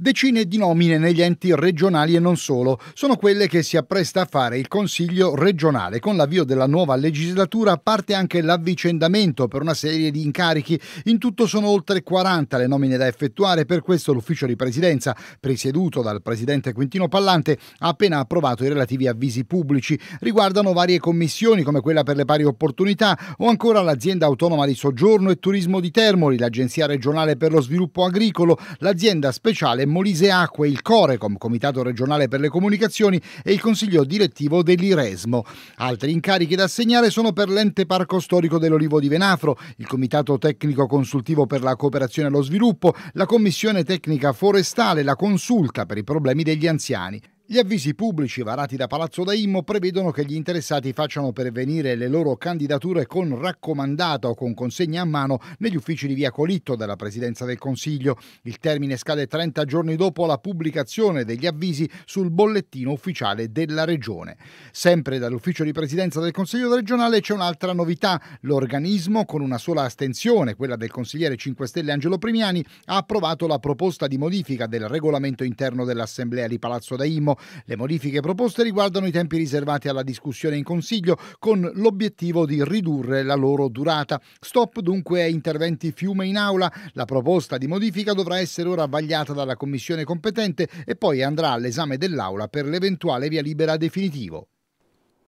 Decine di nomine negli enti regionali e non solo sono quelle che si appresta a fare il Consiglio regionale. Con l'avvio della nuova legislatura parte anche l'avvicendamento per una serie di incarichi. In tutto sono oltre 40 le nomine da effettuare, per questo l'ufficio di presidenza, presieduto dal presidente Quintino Pallante, ha appena approvato i relativi avvisi pubblici. Riguardano varie commissioni come quella per le pari opportunità o ancora l'azienda autonoma di soggiorno e turismo di Termoli, l'agenzia regionale per lo sviluppo agricolo, l'azienda speciale Molise Acque, il Corecom, Comitato regionale per le comunicazioni e il Consiglio direttivo dell'Iresmo. Altri incarichi da assegnare sono per l'ente Parco Storico dell'Olivo di Venafro, il Comitato Tecnico Consultivo per la Cooperazione allo Sviluppo, la Commissione Tecnica Forestale, la Consulta per i problemi degli anziani. Gli avvisi pubblici varati da Palazzo Daimmo prevedono che gli interessati facciano pervenire le loro candidature con raccomandata o con consegna a mano negli uffici di via Colitto della Presidenza del Consiglio. Il termine scade 30 giorni dopo la pubblicazione degli avvisi sul bollettino ufficiale della Regione. Sempre dall'ufficio di Presidenza del Consiglio regionale c'è un'altra novità. L'organismo, con una sola astensione, quella del consigliere 5 Stelle Angelo Primiani, ha approvato la proposta di modifica del regolamento interno dell'Assemblea di Palazzo Daimmo le modifiche proposte riguardano i tempi riservati alla discussione in Consiglio con l'obiettivo di ridurre la loro durata. Stop dunque a interventi fiume in aula. La proposta di modifica dovrà essere ora vagliata dalla Commissione competente e poi andrà all'esame dell'Aula per l'eventuale via libera definitivo.